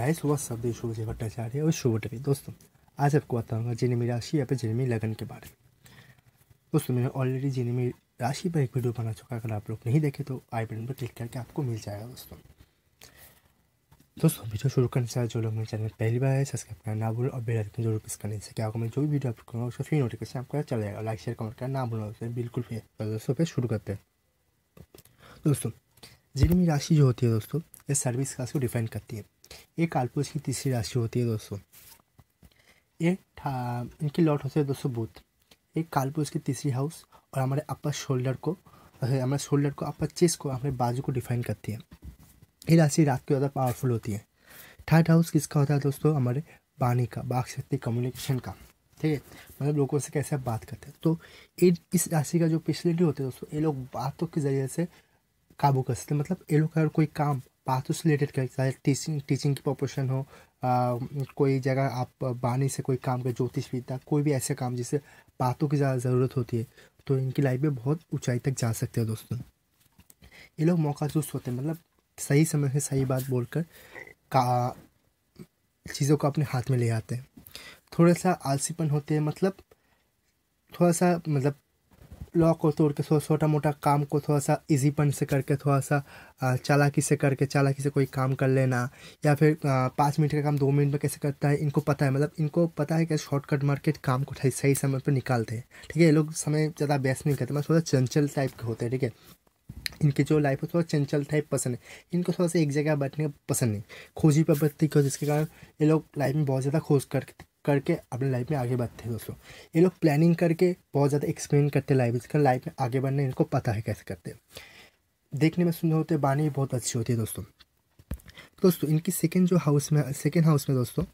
guys वह शब्द शुभ भट्टाचार्य और शुभ टवी दोस्तों आज आपको बताऊंगा जिनमी राशि या फिर जिनमी लगन के बारे में दोस्तों मैंने ऑलरेडी जिनमी राशि पर एक वीडियो बना चुका अगर आप लोग नहीं देखे तो आई बटन पर क्लिक करके आपको मिल जाएगा दोस्तों दोस्तों वीडियो शुरू करने से जो लोग मेरे चैनल पहली बार है सब्सक्राइब करना ना भूलो और बेल आइकन जरूर प्रेस करने से क्या होगा मैं जो भी वीडियो अपलोड करूँगा उसका फ्री नोटिफिकेशन आपको चला जाएगा लाइक शेयर कमेंट करना ना भूलना बिल्कुल फिर तो दोस्तों फिर शुरू करते हैं दोस्तों जिनमी राशि जो होती है दोस्तों ये सर्विस क्लास को डिफाइन करती है ये कालपुरुष की तीसरी राशि होती है दोस्तों ये इनकी लॉट होती है दोस्तों बुध ये कालपुरुष की तीसरी हाउस और हमारे अपर शोल्डर को हमारे शोल्डर को अपर चेस्ट को हमारे बाजू को डिफाइन करती है ये राशि रात को ज़्यादा पावरफुल होती है थर्ड हाउस किसका होता है दोस्तों हमारे वाणी का बाघ शक्ति कम्युनिकेशन का ठीक है मतलब लोगों से कैसे आप बात करते हैं तो इस राशि का जो पिछले होते हैं दोस्तों ये लोग बातों के ज़रिए से काबू कर सकते मतलब ये लोग अगर कोई काम बातों से रिलेटेड कर सकते टीचिंग टीचिंग की प्रोफेशन हो आ, कोई जगह आप बानी से कोई काम कर ज्योतिष विद्या कोई भी ऐसे काम जिससे बातों की ज़्यादा ज़रूरत होती है तो इनकी लाइफ में बहुत ऊंचाई तक जा सकते हैं दोस्तों ये लोग मौका दुस्त होते हैं मतलब सही समय से सही बात बोलकर का चीज़ों को अपने हाथ में ले आते हैं थोड़ा सा आलसीपन होते हैं मतलब थोड़ा सा मतलब लॉ को तोड़ के थोड़ा छोटा मोटा काम को थोड़ा सा इजीपन से करके थोड़ा सा चालाकी से करके चालाकी से कोई काम कर लेना या फिर पाँच मिनट का काम दो मिनट में कैसे करता है इनको पता है मतलब इनको पता है कि शॉर्टकट मार के काम को सही समय पर निकालते हैं ठीक है ये लोग समय ज़्यादा बेस्ट नहीं करते मतलब थोड़ा चंचल टाइप के होते हैं ठीक है इनकी जो लाइफ है थोड़ा चंचल टाइप पसंद है इनको थोड़ा सा एक जगह बैठने का पसंद नहीं खोजी पर की जिसके कारण ये लोग लाइफ में बहुत ज़्यादा खोज कर करके अपने लाइफ में आगे बढ़ते हैं दोस्तों ये लोग प्लानिंग करके बहुत ज़्यादा एक्सप्लेन करते हैं लाइफ इसका लाइफ में आगे बढ़ना इनको पता है कैसे करते हैं देखने में सुंदर होते हैं बानी भी बहुत अच्छी होती है दोस्तों दोस्तों इनकी सेकेंड जो हाउस में सेकेंड हाउस में दोस्तों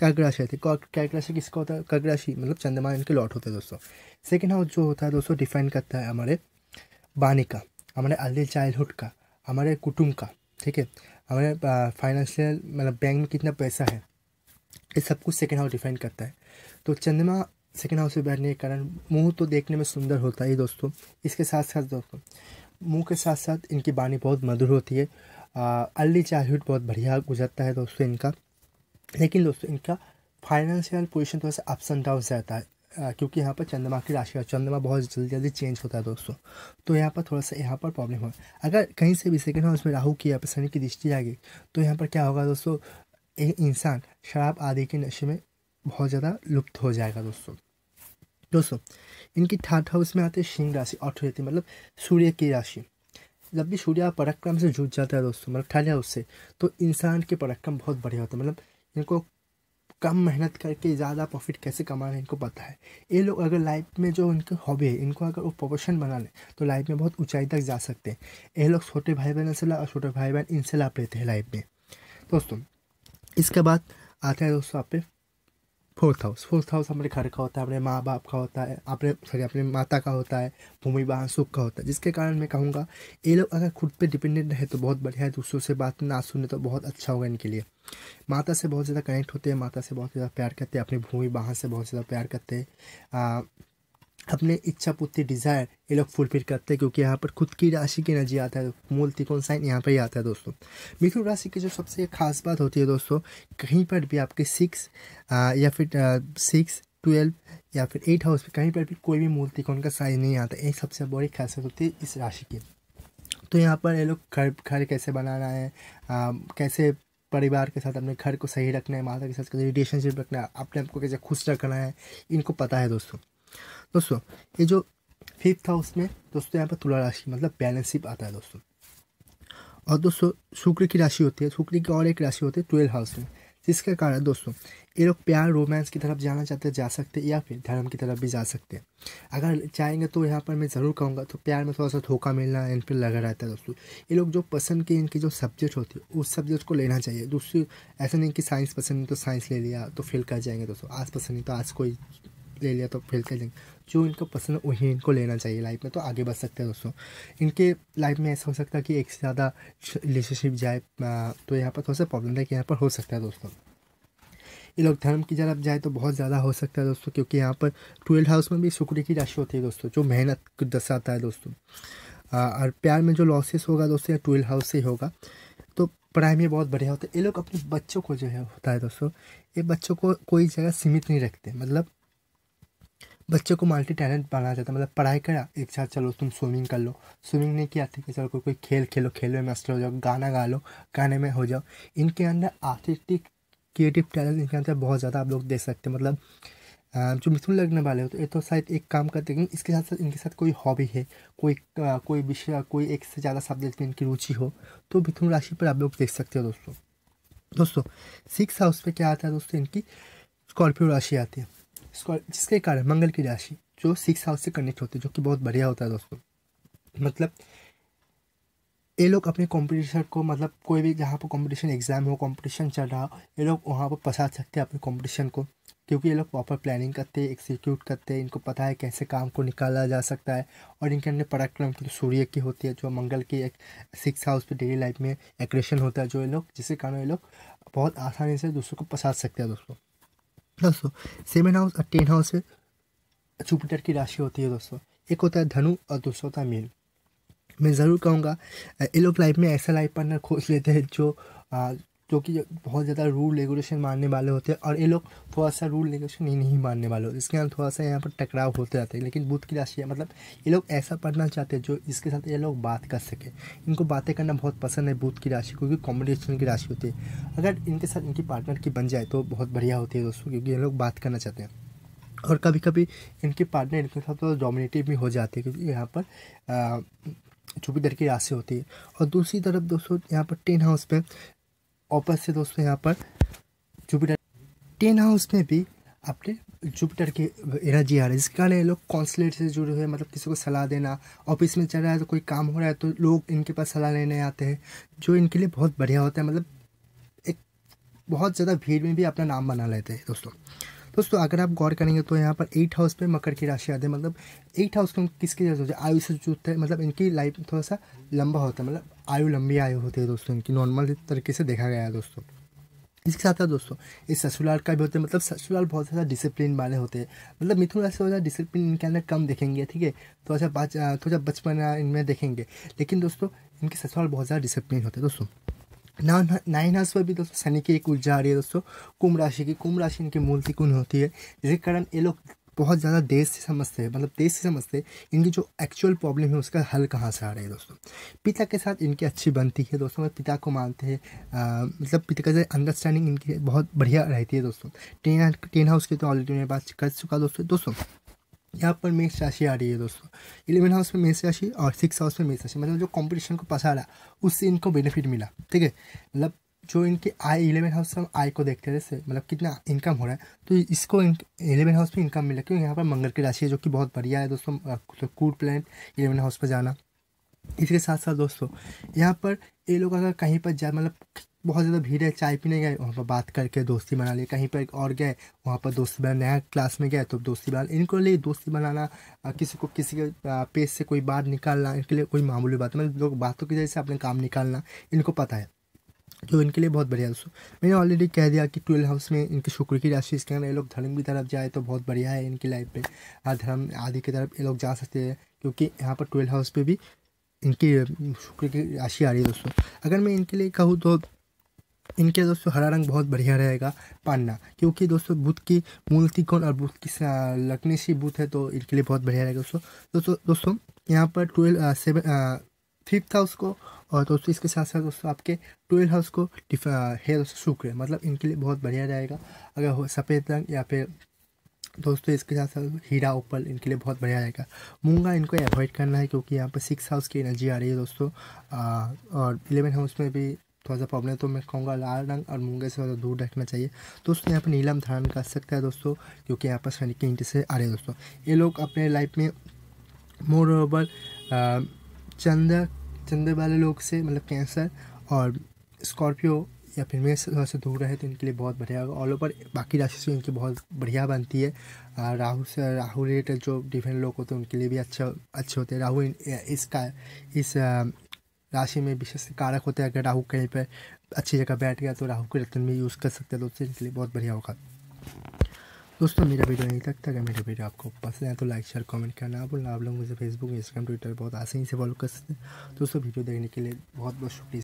कर्क राशि आती है कर्क राशि किसका होता है कर्क राशि मतलब चंद्रमा इनके लॉट होते हैं दोस्तों सेकेंड हाउस जो होता है दोस्तों डिफाइन करता है हमारे बानी का हमारे अर्ली चाइल्डहुड का हमारे कुटुंब का ठीक है हमारे फाइनेंशियल मतलब बैंक में कितना पैसा है ये सब कुछ सेकेंड हाउस डिफाइन करता है तो चंद्रमा सेकेंड हाउस में बैठने के कारण मुंह तो देखने में सुंदर होता है दोस्तों इसके साथ साथ दोस्तों मुंह के साथ साथ इनकी बाणी बहुत मधुर होती है अर्ली चाइल्डहुड बहुत बढ़िया गुजरता है दोस्तों इनका लेकिन दोस्तों इनका फाइनेंशियल पोजिशन थोड़ा सा अप्स एंड डाउन रहता है आ, क्योंकि यहाँ पर चंद्रमा की राशि है चंद्रमा बहुत जल्दी जल्दी चेंज होता है दोस्तों तो यहाँ पर थोड़ा सा यहाँ पर प्रॉब्लम हो अगर कहीं से भी सेकेंड हाउस में राहू की या फिर शनि की दृष्टि आ गई तो यहाँ पर क्या होगा दोस्तों एक इंसान शराब आदि के नशे में बहुत ज़्यादा लुप्त हो जाएगा दोस्तों दोस्तों इनकी थर्ड हाउस में आते हैं सिंह राशि ऑर्थोरेटी मतलब सूर्य की राशि जब भी सूर्य पराक्रम से जुट जाता है दोस्तों मतलब थर्ड हाउस से तो इंसान के पराक्रम बहुत बढ़िया होता है मतलब इनको कम मेहनत करके ज़्यादा प्रॉफिट कैसे कमाना है इनको पता है ये लोग अगर लाइफ में जो उनकी हॉबी है इनको अगर वो प्रोफेशन बना लें तो लाइफ में बहुत ऊंचाई तक जा सकते हैं ये लोग छोटे भाई बहन से ला और छोटे भाई बहन इनसे लाभ लेते हैं लाइफ में दोस्तों इसके बाद आते हैं दोस्तों आप पे फोर्थ हाउस फोर्थ हाउस हमारे घर का होता है अपने माँ बाप का होता है अपने सॉरी अपने माता का होता है भूमि वाहन सुख का होता है जिसके कारण मैं कहूँगा ये लोग अगर खुद पे डिपेंडेंट रहे तो बहुत बढ़िया है दूसरों से बात ना सुने तो बहुत अच्छा होगा इनके लिए माता से बहुत ज़्यादा कनेक्ट होते हैं माता से बहुत ज़्यादा प्यार करते हैं अपनी भूमि वाहन से बहुत ज़्यादा प्यार करते हैं अपने इच्छा पूर्ति डिज़ायर ये लोग फुलफिल करते हैं क्योंकि यहाँ पर खुद की राशि की एनर्जी आता है तो मूल त्रिकोण साइन यहाँ पर ही आता है दोस्तों मिथुन राशि की जो सबसे खास बात होती है दोस्तों कहीं पर भी आपके सिक्स या फिर सिक्स ट्वेल्व या फिर एट हाउस पर कहीं पर भी कोई भी मूल त्रिकोण का साइन नहीं आता ये सबसे बड़ी खासियत होती है इस राशि की तो यहाँ पर ये लोग घर घर कैसे बनाना है आ, कैसे परिवार के साथ अपने घर को सही रखना है माता के साथ रिलेशनशिप रखना है अपने आप को कैसे खुश रखना है इनको पता है दोस्तों दोस्तों ये जो फिफ्थ हाउस में दोस्तों यहाँ पर तुला राशि मतलब बैलेंसशिप आता है दोस्तों और दोस्तों शुक्र की राशि होती है शुक्र की और एक राशि होती है ट्वेल्थ हाउस में जिसके कारण दोस्तों ये लोग प्यार रोमांस की तरफ जाना चाहते हैं जा सकते हैं या फिर धर्म की तरफ भी जा सकते हैं अगर चाहेंगे तो यहाँ पर मैं ज़रूर कहूँगा तो प्यार में थोड़ा सा धोखा मिलना इन पर लगा रहता है दोस्तों ये लोग जो पसंद के इनके जो सब्जेक्ट होती है उस सब्जेक्ट को लेना चाहिए दूसरी ऐसा नहीं कि साइंस पसंद है तो साइंस ले लिया तो फेल कर जाएंगे दोस्तों आज पसंद नहीं तो आज कोई ले लिया तो फेल कर देंगे जो इनको पसंद है वही इनको लेना चाहिए लाइफ में तो आगे बढ़ सकते हैं दोस्तों इनके लाइफ में ऐसा हो सकता है कि एक से ज़्यादा रिलेशनशिप जाए तो यहाँ पर थोड़ा सा प्रॉब्लम है कि यहाँ पर हो सकता है दोस्तों ये लोग धर्म की जरा जाए तो बहुत ज़्यादा हो सकता है दोस्तों क्योंकि यहाँ पर ट्वेल्थ हाउस में भी शुक्र की राशि होती है दोस्तों जो मेहनत दर्शाता है दोस्तों और प्यार में जो लॉसेस होगा दोस्तों या ट्वेल्थ हाउस से ही होगा तो पढ़ाई में बहुत बढ़िया होता है ये लोग अपने बच्चों को जो है होता है दोस्तों ये बच्चों को कोई जगह सीमित नहीं रखते मतलब बच्चों को मल्टी टैलेंट बनाया जाता है मतलब पढ़ाई करा एक साथ चलो तुम स्विमिंग कर लो स्विमिंग नहीं किया ठीक है चलो कोई कोई खेल खेलो खेल में मस्त हो जाओ गाना गा लो गाने में हो जाओ इनके अंदर आर्टिस्टिक क्रिएटिव टैलेंट इनके अंदर बहुत ज़्यादा आप लोग देख सकते हैं मतलब जो मिथुन लगने वाले हो तो ये तो शायद एक काम करते हैं इसके साथ साथ इनके साथ कोई हॉबी है कोई आ, कोई विषय कोई एक से ज़्यादा सब्जेक्ट में इनकी रुचि हो तो मिथुन राशि पर आप लोग देख सकते हो दोस्तों दोस्तों सिक्स हाउस पे क्या आता है दोस्तों इनकी स्कॉर्पियो राशि आती है जिसके कारण मंगल की राशि जो सिक्स हाउस से कनेक्ट होती है जो कि बहुत बढ़िया होता है दोस्तों मतलब ये लोग अपने कंपटीशन को मतलब कोई भी जहाँ पर कंपटीशन एग्ज़ाम हो कंपटीशन चल रहा हो ये लोग वहाँ पर फंसा सकते हैं अपने कंपटीशन को क्योंकि ये लोग प्रॉपर प्लानिंग करते हैं एक्सिक्यूट करते हैं इनको पता है कैसे काम को निकाला जा सकता है और इनके अंदर पराक्रम की तो सूर्य की होती है जो मंगल की एक सिक्स हाउस पे डेली लाइफ में एग्रेशन होता है जो ये लोग जिसके कारण ये लोग बहुत आसानी से दूसरों को फंसा सकते हैं दोस्तों प्लस हो सेवन हाउस और टेन हाउस में जुपिटर की राशि होती है दोस्तों एक होता है धनु और दूसरा होता है मीन मैं ज़रूर कहूँगा ये लोग लाइफ में ऐसा लाइफ पार्टनर खोज लेते हैं जो uh, जो कि बहुत ज़्यादा रूल रेगुलेशन मानने वाले होते हैं और ये लोग थोड़ा सा रूल रेगुलेशन ही नहीं मानने वाले होते इसके कारण थोड़ा सा यहाँ पर टकराव होते रहते हैं लेकिन बुद्ध की राशि है मतलब ये लोग ऐसा पढ़ना चाहते हैं जो इसके साथ ये लोग बात कर सके इनको बातें करना बहुत पसंद है बुद्ध की राशि क्योंकि कॉम्बिनेशन की राशि होती है अगर इनके साथ इनकी पार्टनर की बन जाए तो बहुत बढ़िया होती है दोस्तों क्योंकि ये लोग बात करना चाहते हैं और कभी कभी इनके पार्टनर इनके साथ तो डोमिनेटिव भी हो जाते हैं क्योंकि यहाँ पर आ, जुपिटर की राशि होती है और दूसरी तरफ दोस्तों यहाँ पर टेन हाउस पे से दोस्तों यहाँ पर जुपिटर टेन हाउस में भी अपने जुपिटर की एनर्जी आ रही है जिसके कारण ये लोग कौंसलेट से जुड़े हुए मतलब किसी को सलाह देना ऑफिस में चल रहा है तो कोई काम हो रहा है तो लोग इनके पास सलाह लेने आते हैं जो इनके लिए बहुत बढ़िया होता है मतलब एक बहुत ज़्यादा भीड़ में भी अपना नाम बना लेते हैं दोस्तों दोस्तों अगर आप गौर करेंगे तो यहाँ पर एट हाउस पे मकर की राशि आते हैं मतलब एट हाउस के किसके जैसे होते हैं आयु से जो है मतलब इनकी लाइफ थोड़ा सा लंबा होता है मतलब आयु लंबी आयु होती है दोस्तों इनकी नॉर्मल तरीके से देखा गया है दोस्तों इसके साथ साथ दोस्तों इस ससुराल का भी होता है मतलब ससुराल बहुत ज़्यादा डिसिप्लिन वाले होते हैं मतलब मिथुन राशि थोड़ा डिसिप्लिन इनके अंदर कम देखेंगे ठीक है थोड़ा सा थोड़ा बचपन इनमें देखेंगे लेकिन दोस्तों इनके ससुराल बहुत ज़्यादा डिसिप्लिन होते हैं दोस्तों ना नाइन हाउस पर भी दोस्तों शनि की एक ऊर्जा आ रही है दोस्तों कुंभ राशि की कुंभ राशि इनकी मूल त्रिकुण होती है जिसके कारण ये लोग बहुत ज़्यादा देश से समझते हैं मतलब देश से समझते हैं इनकी जो एक्चुअल प्रॉब्लम है उसका हल कहाँ से आ रहा है दोस्तों पिता के साथ इनकी अच्छी बनती है दोस्तों मतलब पिता को मानते हैं मतलब पिता का अंडरस्टैंडिंग इनकी बहुत बढ़िया रहती है दोस्तों टेन टेन हाउस की तो ऑलरेडी मेरे पास कर चुका दोस्तों दोस्तों यहाँ पर मेष राशि आ रही है दोस्तों इलेवन हाउस में मेष राशि और सिक्स हाउस में मेष राशि मतलब जो कंपटीशन को पसारा उससे इनको बेनिफिट मिला ठीक है मतलब जो इनके आय इलेवन हाउस में आय को देखते रहे मतलब कितना इनकम हो रहा है तो इसको इलेवन हाउस में इनकम मिला क्योंकि यहाँ पर मंगल की राशि है जो कि बहुत बढ़िया है दोस्तों कूड प्लान इलेवन हाउस पर जाना इसके साथ साथ दोस्तों यहाँ पर ये लोग अगर कहीं पर जाए मतलब बहुत ज़्यादा भीड़ है चाय पीने गए वहाँ पर बात करके दोस्ती बना ली कहीं पर और गए वहाँ पर दोस्ती बना नया क्लास में गए तो दोस्ती बना इनको लिए दोस्ती बनाना किसी को किसी के पेज से कोई बात निकालना इनके लिए कोई मामूली बात मतलब लोग बातों की वजह से अपने काम निकालना इनको पता है जो तो इनके लिए बहुत बढ़िया दोस्तों मैंने ऑलरेडी कह दिया कि ट्वेल्थ हाउस में इनके शुक्र की राशि इसके अंदर ये लोग धर्म की तरफ जाए तो बहुत बढ़िया है इनकी लाइफ में धर्म आदि की तरफ ये लोग जा सकते हैं क्योंकि यहाँ पर ट्वेल्थ हाउस पे भी इनकी शुक्र की राशि आ रही है दोस्तों अगर मैं इनके लिए कहूँ तो इनके दोस्तों हरा रंग बहुत बढ़िया रहेगा पानना क्योंकि दोस्तों बुध की मूल तिकोण और बुध की लग्ने सी बुध है तो इनके लिए बहुत बढ़िया रहेगा दोस्तों दोस्तों दोस्तों यहाँ पर ट्वेल्व सेवन फिफ्थ हाउस को और दोस्तों इसके साथ साथ दोस्तों आपके ट्वेल्थ हाउस को है दोस्तों शुक्र मतलब इनके लिए बहुत बढ़िया रहेगा अगर हो सफ़ेद रंग या फिर दोस्तों इसके साथ साथ हीरा ओपल इनके लिए बहुत बढ़िया रहेगा मूंगा इनको अवॉइड करना है क्योंकि यहाँ पर सिक्स हाउस की एनर्जी आ रही है दोस्तों आ, और इलेवन हाउस में भी थोड़ा सा प्रॉब्लम है तो मैं कहूँगा लाल रंग और मूंगे से थोड़ा दूर रखना चाहिए दोस्तों यहाँ पर नीलम धारण कर सकता है दोस्तों क्योंकि यहाँ पर सैनिक इंट से आ रहे हैं दोस्तों ये लोग अपने लाइफ में मोर ओवर चंद्र चंद्र वाले लोग से मतलब कैंसर और स्कॉर्पियो या फिर मेष से दूर रहे तो इनके लिए बहुत बढ़िया होगा ऑल ओवर बाकी राशि से इनकी बहुत बढ़िया बनती है राहु से राहु रिलेटेड जो डिफरेंट लोग होते हैं उनके लिए भी अच्छा अच्छे होते हैं राहु इसका इस राशि में विशेष कारक होते हैं अगर राहु कहीं पर अच्छी जगह बैठ गया तो राहु के रत्न में यूज़ कर सकते हैं दोस्तों इनके लिए बहुत बढ़िया होगा दोस्तों मेरा वीडियो यहीं तक था अगर मेरा वीडियो आपको पसंद है तो लाइक शेयर कमेंट करना ना आप लोग मुझे फेसबुक इंस्टाग्राम ट्विटर बहुत आसानी से फॉलो कर सकते हैं दोस्तों वीडियो देखने के लिए बहुत बहुत शुक्रिया